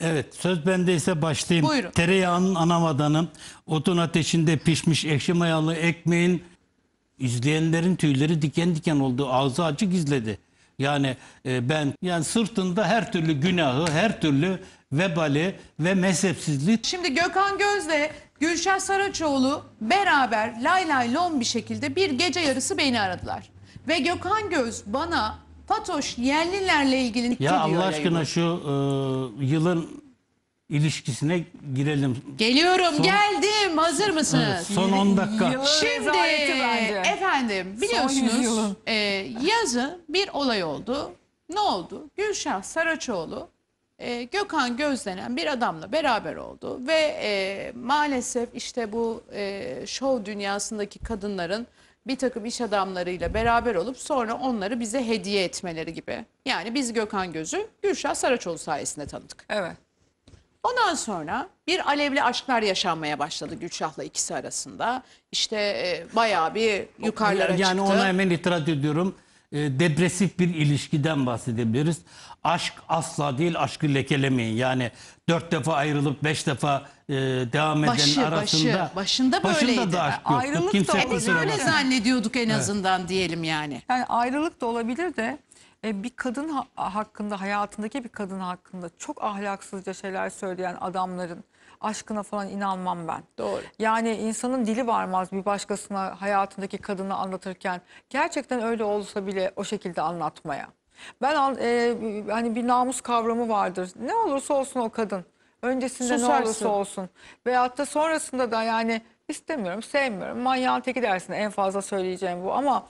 Evet söz bendeyse başlayayım. Buyurun. Tereyağının anamadanı, otun ateşinde pişmiş ekşi mayalı ekmeğin izleyenlerin tüyleri diken diken oldu. Ağzı açık izledi. Yani e, ben yani sırtında her türlü günahı, her türlü vebali ve mezhepsizliği. Şimdi Gökhan Gözle Gülşah Saraçoğlu beraber lay lay lon bir şekilde bir gece yarısı beni aradılar. Ve Gökhan Göz bana Fatoş yerlilerle ilgili ne Ya Allah aşkına şu e, yılın ilişkisine girelim. Geliyorum Son- geldim hazır mısınız? Son 10 dakika. Şimdi efendim biliyorsunuz yüzyılın. e, yazı bir olay oldu. Ne oldu? Gülşah Saraçoğlu e, Gökhan Gözdenen bir adamla beraber oldu. Ve e, maalesef işte bu e, şov dünyasındaki kadınların bir takım iş adamlarıyla beraber olup sonra onları bize hediye etmeleri gibi. Yani biz Gökhan Göz'ü Gülşah Saraçoğlu sayesinde tanıdık. Evet. Ondan sonra bir alevli aşklar yaşanmaya başladı Gülşah'la ikisi arasında. İşte e, bayağı bir yukarılara yani çıktı. Yani ona hemen itiraz ediyorum e, depresif bir ilişkiden bahsedebiliriz. Aşk asla değil aşkı lekelemeyin. Yani dört defa ayrılıp beş defa e, devam eden arasında. Başı, başında Başında da aşk yoktu. E, ayrılık Kimse da Biz öyle zannediyorduk en evet. azından diyelim yani. Yani ayrılık da olabilir de e, bir kadın ha hakkında hayatındaki bir kadın hakkında çok ahlaksızca şeyler söyleyen adamların aşkına falan inanmam ben. Doğru. Yani insanın dili varmaz bir başkasına hayatındaki kadını anlatırken. Gerçekten öyle olsa bile o şekilde anlatmaya. Ben e, hani bir namus kavramı vardır. Ne olursa olsun o kadın. Öncesinde Susarsın. ne olursa olsun. Veyahut da sonrasında da yani istemiyorum, sevmiyorum. Manyağın teki dersin en fazla söyleyeceğim bu ama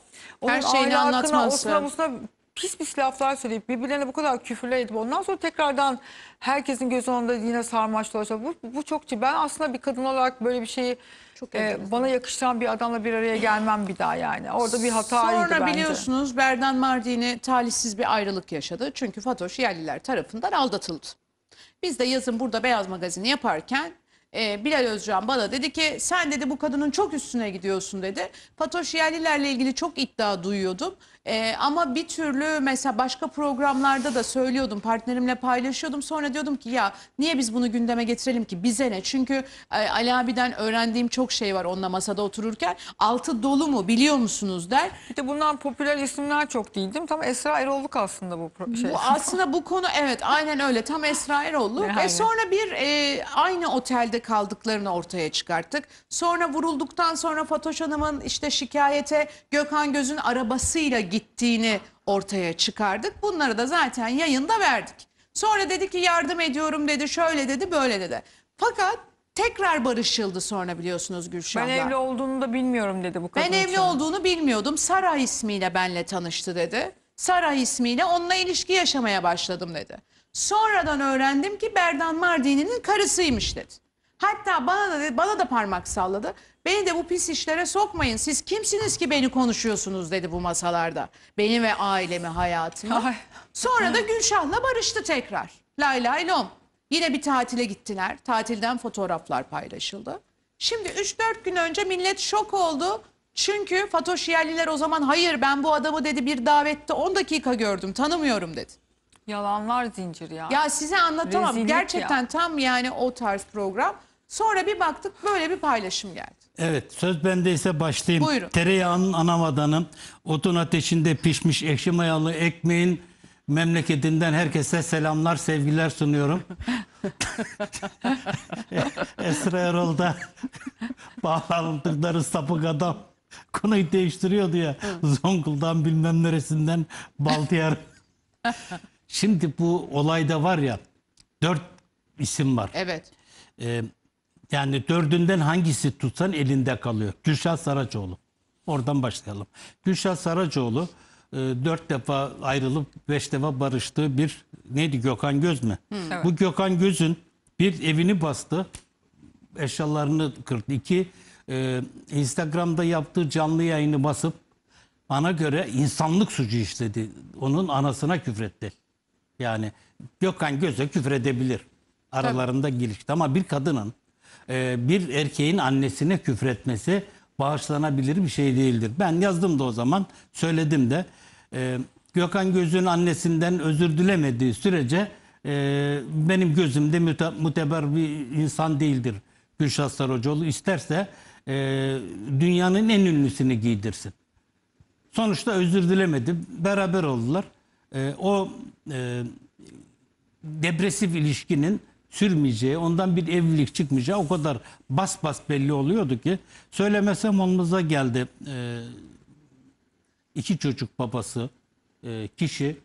Her şeyini ahlakına, anlatmazsın. Osuna, pis pis laflar söyleyip birbirlerine bu kadar küfürler edip ondan sonra tekrardan herkesin gözü önünde yine sarmaş dolaşıyor. Bu, bu çok ben aslında bir kadın olarak böyle bir şeyi çok e, bana yakıştıran bir adamla bir araya gelmem bir daha yani. Orada bir hata Sonra bence. biliyorsunuz Berdan Mardini talihsiz bir ayrılık yaşadı. Çünkü Fatoş Yerliler tarafından aldatıldı. Biz de yazın burada Beyaz Magazin'i yaparken e, Bilal Özcan bana dedi ki sen dedi bu kadının çok üstüne gidiyorsun dedi. Fatoş Yerlilerle ilgili çok iddia duyuyordum. E, ama bir türlü mesela başka programlarda da söylüyordum partnerimle paylaşıyordum. Sonra diyordum ki ya niye biz bunu gündeme getirelim ki bize ne? Çünkü e, Ali abiden öğrendiğim çok şey var onunla masada otururken. Altı dolu mu biliyor musunuz der. Bir de bundan popüler isimler çok değil değil mi? Tam Esra Eroğlu aslında bu şey. Bu aslında bu konu evet aynen öyle tam Esra Eroğlu. Ve sonra bir e, aynı otelde kaldıklarını ortaya çıkarttık. Sonra vurulduktan sonra Fatoş Hanım'ın işte şikayete Gökhan Göz'ün arabasıyla gitti gittiğini ortaya çıkardık. Bunları da zaten yayında verdik. Sonra dedi ki yardım ediyorum dedi, şöyle dedi, böyle dedi. Fakat tekrar barışıldı sonra biliyorsunuz Gülşah'la. Ben evli olduğunu da bilmiyorum dedi bu kadın. Ben evli sonra. olduğunu bilmiyordum. Sara ismiyle benle tanıştı dedi. Sara ismiyle onunla ilişki yaşamaya başladım dedi. Sonradan öğrendim ki Berdan Mardini'nin karısıymış dedi. Hatta bana da, bana da parmak salladı. Beni de bu pis işlere sokmayın. Siz kimsiniz ki beni konuşuyorsunuz dedi bu masalarda. Benim ve ailemi, hayatımı. Ay. Sonra da Gülşah'la barıştı tekrar. Lay lay lom. Yine bir tatile gittiler. Tatilden fotoğraflar paylaşıldı. Şimdi 3-4 gün önce millet şok oldu. Çünkü Fatoş Yerliler o zaman hayır ben bu adamı dedi bir davette 10 dakika gördüm tanımıyorum dedi. Yalanlar zincir ya. Ya size anlatamam. Rezillik Gerçekten ya. tam yani o tarz program. Sonra bir baktık böyle bir paylaşım geldi. Evet söz bendeyse başlayayım. Buyurun. Tereyağının ana otun ateşinde pişmiş ekşi mayalı ekmeğin memleketinden herkese selamlar, sevgiler sunuyorum. Esra Erol da bağlantıkları sapık adam konuyu değiştiriyordu ya. Zonguldak'ın bilmem neresinden Baltiyar. Şimdi bu olayda var ya dört isim var. Evet. Ee, yani dördünden hangisi tutsan elinde kalıyor. Gülşah Saracoğlu. Oradan başlayalım. Gülşah Saracoğlu e, dört defa ayrılıp beş defa barıştığı bir neydi Gökhan Göz mü? evet. Bu Gökhan Göz'ün bir evini bastı. Eşyalarını kırdı. İki e, Instagram'da yaptığı canlı yayını basıp bana göre insanlık suçu işledi. Onun anasına küfretti. Yani Gökhan Göz'e küfredebilir. Aralarında Tabii. gelişti. Ama bir kadının e, bir erkeğin annesine küfretmesi bağışlanabilir bir şey değildir. Ben yazdım da o zaman söyledim de e, Gökhan Gözü'nün annesinden özür dilemediği sürece e, benim gözümde müte, muteber bir insan değildir Gülşah Sarıcıoğlu. İsterse dünyanın en ünlüsünü giydirsin. Sonuçta özür dilemedi. Beraber oldular. o depresif ilişkinin sürmeyeceği, ondan bir evlilik çıkmayacağı o kadar bas bas belli oluyordu ki söylemesem olmaza geldi e, iki çocuk babası e, kişi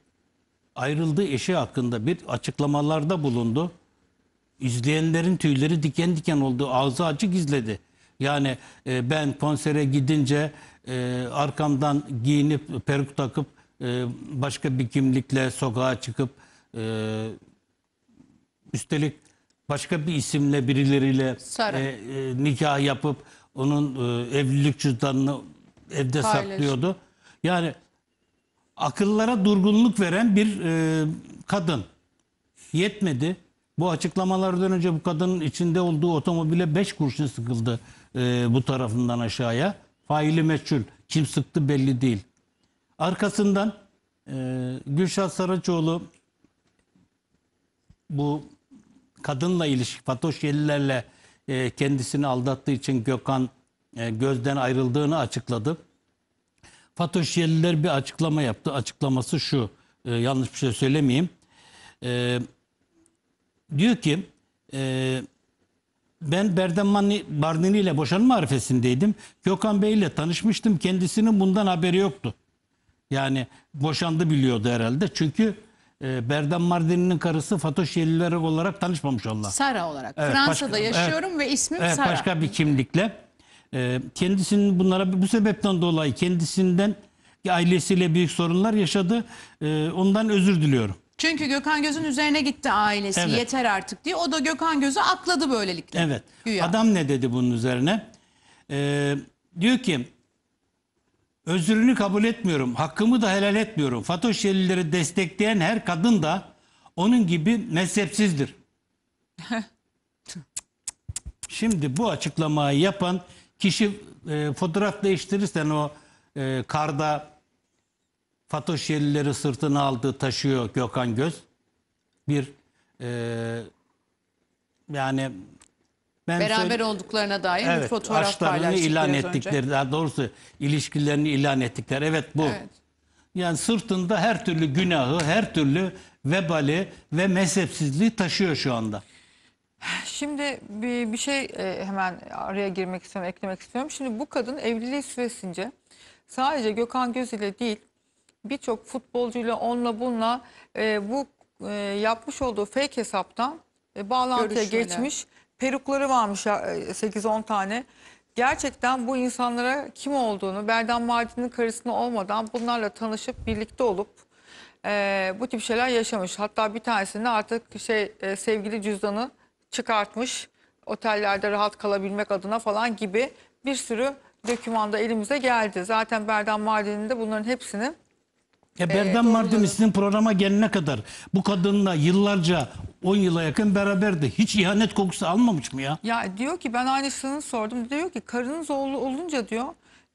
ayrıldığı eşi hakkında bir açıklamalarda bulundu. İzleyenlerin tüyleri diken diken oldu. Ağzı açık izledi. Yani e, ben konsere gidince e, arkamdan giyinip peruk takıp e, başka bir kimlikle sokağa çıkıp e, Üstelik başka bir isimle birileriyle e, e, nikah yapıp onun e, evlilik cüzdanını evde Paylaş. saklıyordu. Yani akıllara durgunluk veren bir e, kadın. Yetmedi. Bu açıklamalardan önce bu kadının içinde olduğu otomobile 5 kurşun sıkıldı e, bu tarafından aşağıya. Faili meçhul. Kim sıktı belli değil. Arkasından e, Gülşah Saraçoğlu bu kadınla ilişki, Fatoş Yeliler'le e, kendisini aldattığı için Gökhan e, gözden ayrıldığını açıkladı. Fatoş Yeliler bir açıklama yaptı. Açıklaması şu, e, yanlış bir şey söylemeyeyim. E, diyor ki, e, ben Berdan Barnini ile boşanma arifesindeydim. Gökhan Bey ile tanışmıştım. Kendisinin bundan haberi yoktu. Yani boşandı biliyordu herhalde. Çünkü ee, Berdan Mardin'in karısı Fatoş Yeliler olarak tanışmamış Allah. Sara olarak. Evet, Fransa'da başka, yaşıyorum evet, ve ismim evet, Sara. Başka bir kimlikle. E, kendisinin bunlara bu sebepten dolayı kendisinden ailesiyle büyük sorunlar yaşadı. E, ondan özür diliyorum. Çünkü Gökhan Göz'ün üzerine gitti ailesi evet. yeter artık diye. O da Gökhan Göz'ü akladı böylelikle. Evet. Güya. Adam ne dedi bunun üzerine? Ee, diyor ki Özrünü kabul etmiyorum. Hakkımı da helal etmiyorum. Fatoş Yelileri destekleyen her kadın da onun gibi mezhepsizdir. Şimdi bu açıklamayı yapan kişi e, fotoğraf değiştirirsen o e, karda Fatoş Yelileri sırtına aldı taşıyor Gökhan Göz. Bir e, yani ben Beraber söyle... olduklarına dair evet, bir fotoğraf paylaştık ilan ettikleri, önce. daha doğrusu ilişkilerini ilan ettikleri. Evet bu. Evet. Yani sırtında her türlü günahı, her türlü vebali ve mezhepsizliği taşıyor şu anda. Şimdi bir, bir şey e, hemen araya girmek istiyorum, eklemek istiyorum. Şimdi bu kadın evliliği süresince sadece Gökhan Göz ile değil birçok futbolcuyla onunla bununla e, bu e, yapmış olduğu fake hesaptan e, bağlantıya Görüşmeler. geçmiş perukları varmış 8-10 e, tane. Gerçekten bu insanlara kim olduğunu, Berdan Mardin'in karısını olmadan bunlarla tanışıp birlikte olup e, bu tip şeyler yaşamış. Hatta bir tanesini artık şey e, sevgili cüzdanı çıkartmış. Otellerde rahat kalabilmek adına falan gibi bir sürü dökümanda elimize geldi. Zaten Berdan Mardin'in de bunların hepsinin. Ya ee, Berdan Mardin sizin programa gelene kadar bu kadınla yıllarca 10 yıla yakın beraberdi. Hiç ihanet kokusu almamış mı ya? Ya diyor ki ben aynısını sordum. Diyor ki karınız oğlu olunca diyor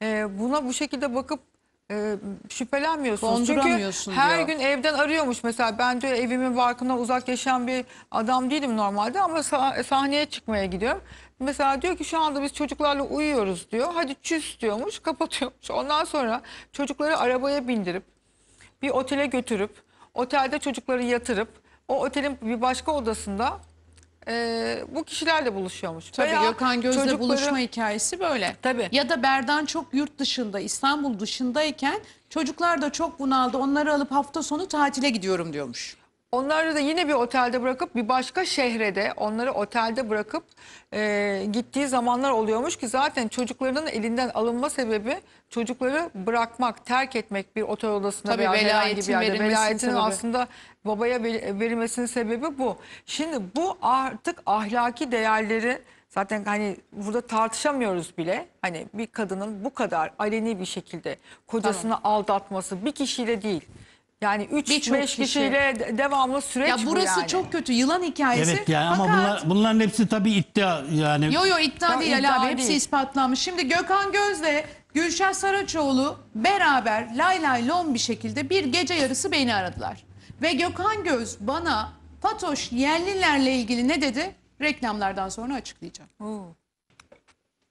e, buna bu şekilde bakıp e, şüphelenmiyorsunuz. Çünkü her gün evden arıyormuş mesela ben diyor evimin barkına uzak yaşayan bir adam değilim normalde ama sah- sahneye çıkmaya gidiyorum. Mesela diyor ki şu anda biz çocuklarla uyuyoruz diyor. Hadi çüs diyormuş kapatıyormuş. Ondan sonra çocukları arabaya bindirip bir otele götürüp otelde çocukları yatırıp o otelin bir başka odasında e, bu kişilerle buluşuyormuş. Tabii Veya Gökhan Göz'le çocukları... buluşma hikayesi böyle. Tabii. Ya da Berdan çok yurt dışında İstanbul dışındayken çocuklar da çok bunaldı onları alıp hafta sonu tatile gidiyorum diyormuş. Onları da yine bir otelde bırakıp bir başka şehre de onları otelde bırakıp e, gittiği zamanlar oluyormuş ki zaten çocuklarının elinden alınma sebebi çocukları bırakmak, terk etmek bir otel odasında Tabii veya herhangi bir yerde. Velayetinin sebebi. aslında babaya verilmesinin sebebi bu. Şimdi bu artık ahlaki değerleri Zaten hani burada tartışamıyoruz bile. Hani bir kadının bu kadar aleni bir şekilde kocasını tamam. aldatması bir kişiyle değil. Yani 3-5 kişi. kişiyle de- devamlı süreç Ya bu burası yani. çok kötü yılan hikayesi. Evet yani ama bunlar, bunların hepsi tabii iddia yani. Yo yo iddia değil iddia abi hepsi ispatlanmış. Şimdi Gökhan Gözde, Gülşah Saraçoğlu beraber lay lay lon bir şekilde bir gece yarısı beni aradılar. Ve Gökhan Göz bana Fatoş yerlilerle ilgili ne dedi reklamlardan sonra açıklayacağım.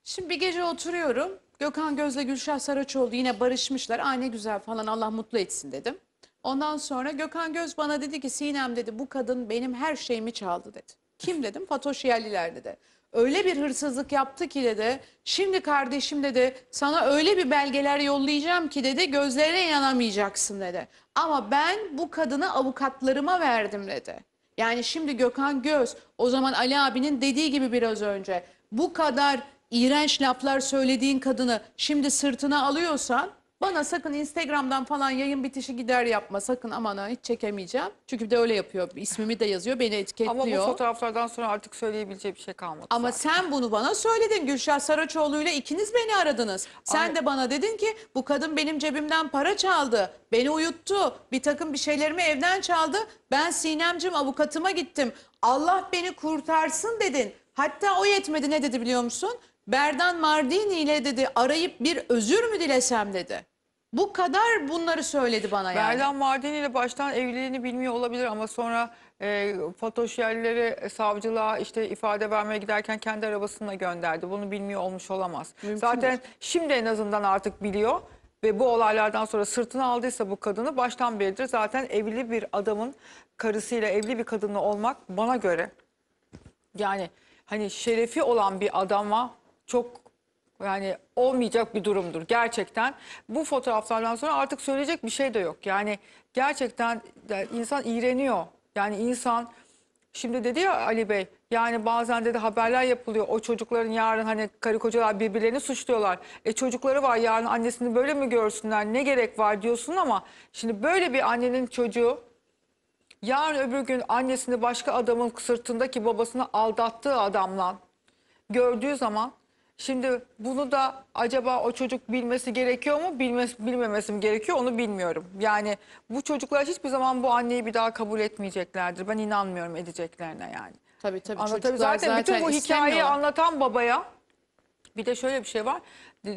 Şimdi bir gece oturuyorum. Gökhan Gözle Gülşah Saraçoğlu yine barışmışlar. Aa ne güzel falan Allah mutlu etsin dedim. Ondan sonra Gökhan Göz bana dedi ki Sinem dedi bu kadın benim her şeyimi çaldı dedi. Kim dedim? Fatoş Yerliler dedi. Öyle bir hırsızlık yaptı ki dedi. Şimdi kardeşim dedi sana öyle bir belgeler yollayacağım ki dedi gözlerine inanamayacaksın dedi. Ama ben bu kadını avukatlarıma verdim dedi. Yani şimdi Gökhan Göz o zaman Ali abinin dediği gibi biraz önce bu kadar iğrenç laflar söylediğin kadını şimdi sırtına alıyorsan bana sakın Instagram'dan falan yayın bitişi gider yapma sakın aman ha hiç çekemeyeceğim. Çünkü bir de öyle yapıyor. İsmimi de yazıyor beni etiketliyor. Ama bu fotoğraflardan sonra artık söyleyebileceği bir şey kalmadı. Ama zaten. sen bunu bana söyledin Gülşah Saraçoğlu ile ikiniz beni aradınız. Sen Ama... de bana dedin ki bu kadın benim cebimden para çaldı. Beni uyuttu. Bir takım bir şeylerimi evden çaldı. Ben Sinemcim avukatıma gittim. Allah beni kurtarsın dedin. Hatta o yetmedi ne dedi biliyor musun? Berdan Mardini ile dedi arayıp bir özür mü dilesem dedi. Bu kadar bunları söyledi bana yani. Berdan Mardini ile baştan evliliğini bilmiyor olabilir ama sonra e, Fatoş yerlileri e, savcılığa işte ifade vermeye giderken kendi arabasına gönderdi. Bunu bilmiyor olmuş olamaz. Mümkün Zaten mi? şimdi en azından artık biliyor ve bu olaylardan sonra sırtını aldıysa bu kadını baştan beridir zaten evli bir adamın karısıyla evli bir kadınla olmak bana göre yani hani şerefi olan bir adama çok yani olmayacak bir durumdur gerçekten. Bu fotoğraflardan sonra artık söyleyecek bir şey de yok. Yani gerçekten insan iğreniyor. Yani insan şimdi dedi ya Ali Bey yani bazen dedi haberler yapılıyor. O çocukların yarın hani karı kocalar birbirlerini suçluyorlar. E çocukları var yarın annesini böyle mi görsünler ne gerek var diyorsun ama şimdi böyle bir annenin çocuğu yarın öbür gün annesini başka adamın sırtındaki babasını aldattığı adamla gördüğü zaman Şimdi bunu da acaba o çocuk bilmesi gerekiyor mu? Bilmez, bilmemesi mi gerekiyor onu bilmiyorum. Yani bu çocuklar hiçbir zaman bu anneyi bir daha kabul etmeyeceklerdir. Ben inanmıyorum edeceklerine yani. Tabii tabii. Anlatabilir. Çocuklar zaten, zaten bütün bu hikayeyi anlatan babaya bir de şöyle bir şey var.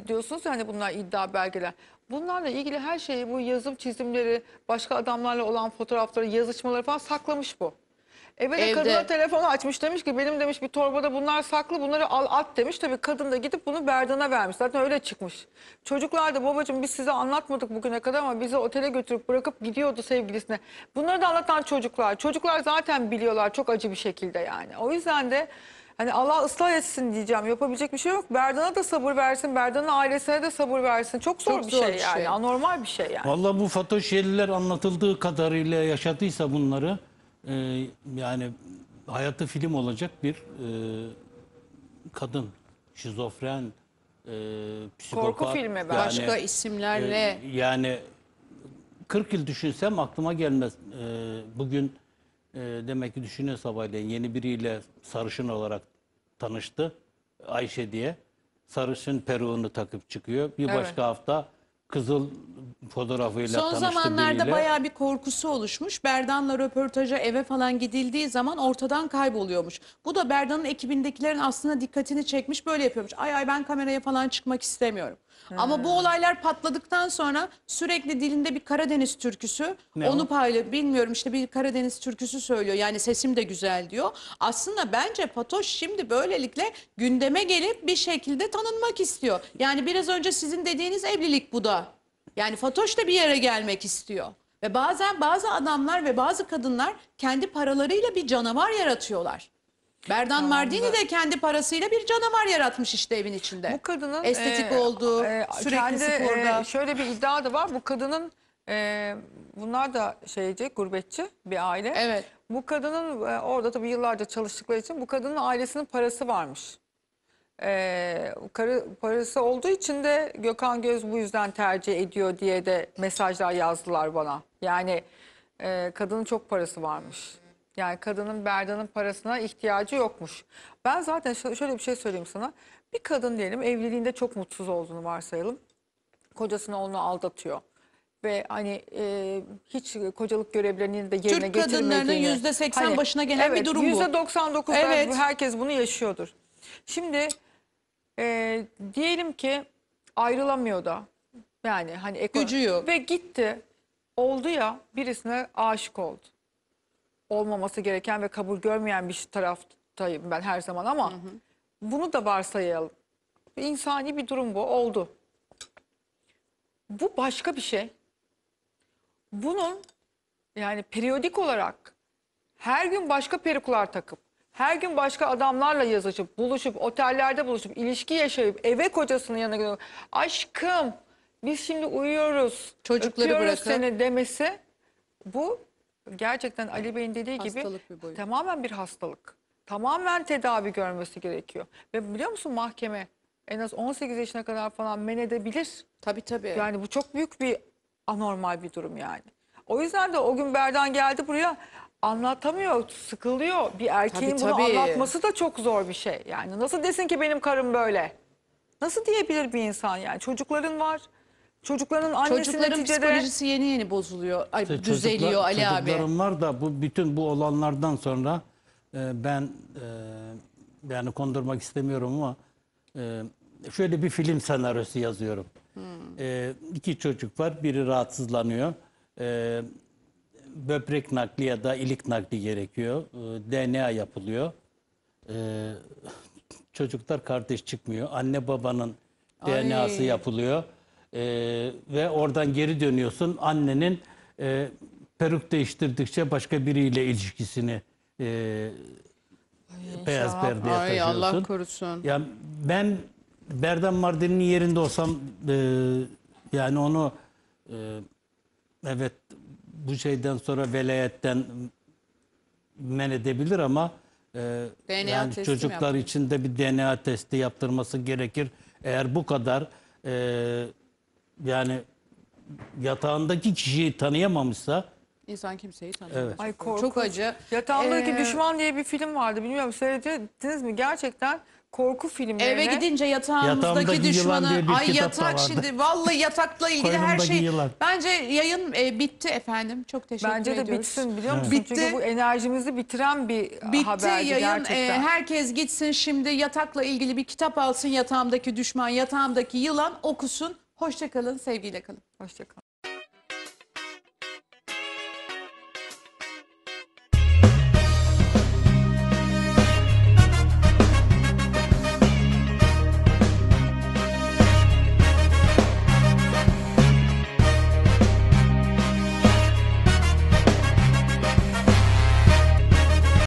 Diyorsunuz hani bunlar iddia belgeler. Bunlarla ilgili her şeyi bu yazım çizimleri, başka adamlarla olan fotoğrafları, yazışmaları falan saklamış bu. Eve de Evde. kadına telefonu açmış demiş ki benim demiş bir torbada bunlar saklı bunları al at demiş. Tabii kadın da gidip bunu Berdan'a vermiş. Zaten öyle çıkmış. Çocuklar da babacığım biz size anlatmadık bugüne kadar ama bizi otele götürüp bırakıp gidiyordu sevgilisine. Bunları da anlatan çocuklar. Çocuklar zaten biliyorlar çok acı bir şekilde yani. O yüzden de Hani Allah ıslah etsin diyeceğim. Yapabilecek bir şey yok. Berdan'a da sabır versin. Berdan'ın ailesine de sabır versin. Çok zor Çok bir zor şey bir yani. Şey. Anormal bir şey yani. Vallahi bu Fatoş Yeliler anlatıldığı kadarıyla yaşadıysa bunları e, yani hayatı film olacak bir e, kadın, şizofren, e, psikopat. Korku filmi Yani, Başka isimlerle. E, yani 40 yıl düşünsem aklıma gelmez. E, bugün e, demek ki düşünüyor sabahleyin yeni biriyle sarışın olarak tanıştı Ayşe diye. Sarışın peruğunu takıp çıkıyor. Bir evet. başka hafta Kızıl fotoğrafıyla Son zamanlarda biriyle. bayağı bir korkusu oluşmuş. Berdan'la röportaja eve falan gidildiği zaman ortadan kayboluyormuş. Bu da Berdan'ın ekibindekilerin aslında dikkatini çekmiş böyle yapıyormuş. Ay ay ben kameraya falan çıkmak istemiyorum. Ama bu olaylar patladıktan sonra sürekli dilinde bir Karadeniz türküsü. Ne onu o? bilmiyorum işte bir Karadeniz türküsü söylüyor. Yani sesim de güzel diyor. Aslında bence Patoş şimdi böylelikle gündeme gelip bir şekilde tanınmak istiyor. Yani biraz önce sizin dediğiniz evlilik bu da. Yani Fatoş da bir yere gelmek istiyor. Ve bazen bazı adamlar ve bazı kadınlar kendi paralarıyla bir canavar yaratıyorlar. Berdan Mardini de kendi parasıyla bir canavar yaratmış işte evin içinde. Bu kadının estetik e, olduğu, e, sürekli kendi, e, sporda. E, şöyle bir iddia da var. Bu kadının e, bunlar da şeyci, gurbetçi bir aile. Evet. Bu kadının e, orada tabii yıllarca çalıştıkları için bu kadının ailesinin parası varmış. E, karı, parası olduğu için de Gökhan Göz bu yüzden tercih ediyor diye de mesajlar yazdılar bana. Yani e, kadının çok parası varmış. Yani kadının Berda'nın parasına ihtiyacı yokmuş. Ben zaten şöyle bir şey söyleyeyim sana. Bir kadın diyelim evliliğinde çok mutsuz olduğunu varsayalım. Kocasını onu aldatıyor. Ve hani e, hiç kocalık görevlerini de yerine Türk getirmediğini. Türk kadınlarının yüzde seksen hani, başına gelen evet, bir durum bu. Yüzde doksan dokuz herkes bunu yaşıyordur. Şimdi e, diyelim ki ayrılamıyor da yani hani ekonomi. Gücü yok. Ve gitti oldu ya birisine aşık oldu olmaması gereken ve kabul görmeyen bir taraftayım ben her zaman ama hı hı. bunu da varsayalım. İnsani bir durum bu oldu. Bu başka bir şey. Bunun yani periyodik olarak her gün başka peruklar takıp her gün başka adamlarla yazışıp, buluşup, otellerde buluşup, ilişki yaşayıp, eve kocasının yanına gidiyor. Aşkım biz şimdi uyuyoruz, Çocukları öpüyoruz bırakıp. seni demesi bu gerçekten Ali Bey'in dediği hastalık gibi bir tamamen bir hastalık. Tamamen tedavi görmesi gerekiyor. Ve biliyor musun mahkeme en az 18 yaşına kadar falan men edebilir. Tabii tabii. Yani bu çok büyük bir anormal bir durum yani. O yüzden de o gün Berdan geldi buraya anlatamıyor, sıkılıyor. Bir erkeğin tabii, tabii. bunu anlatması da çok zor bir şey. Yani nasıl desin ki benim karım böyle? Nasıl diyebilir bir insan yani? Çocukların var. Çocukların annesi Çocukların neticede... psikolojisi yeni yeni bozuluyor. Ay, işte düzeliyor çocuklar, Ali çocuklarım abi. Çocuklarım var da bu bütün bu olanlardan sonra e, ben e, yani kondurmak istemiyorum ama e, şöyle bir film senaryosu yazıyorum. Hmm. E, iki çocuk var. Biri rahatsızlanıyor. E, böbrek nakli ya da ilik nakli gerekiyor. E, DNA yapılıyor. E, çocuklar kardeş çıkmıyor. Anne babanın DNA'sı yapılıyor. E, ve oradan geri dönüyorsun annenin e, peruk değiştirdikçe başka biriyle ilişkisini e, beyaz sahab, perdeye ay, taşıyorsun. Allah korusun. Ya ben Berdan Mardin'in yerinde olsam e, yani onu e, evet bu şeyden sonra velayetten men edebilir ama e, DNA yani çocuklar için de bir DNA testi yaptırması gerekir. Eğer bu kadar e, yani yatağındaki kişiyi tanıyamamışsa insan kimseyi tanımıyor. Evet. Ay korkunç. Çok acı. Yatağındaki Ee, Düşman diye bir film vardı. Bilmiyorum seyrediniz mi? Gerçekten korku filmlerine. Eve gidince yatağımızdaki düşmanı ay yatak şimdi vallahi yatakla ilgili her Koynumdaki şey. yılan. Bence yayın e, bitti efendim. Çok teşekkür Bence de bitsin biliyor musun? Bitti. Çünkü bu enerjimizi bitiren bir Bitti haberdi yayın. E, yayın. herkes gitsin şimdi yatakla ilgili bir kitap alsın yatağımdaki düşman, yatağımdaki yılan okusun. Hoşçakalın, sevgiyle kalın. Hoşçakalın.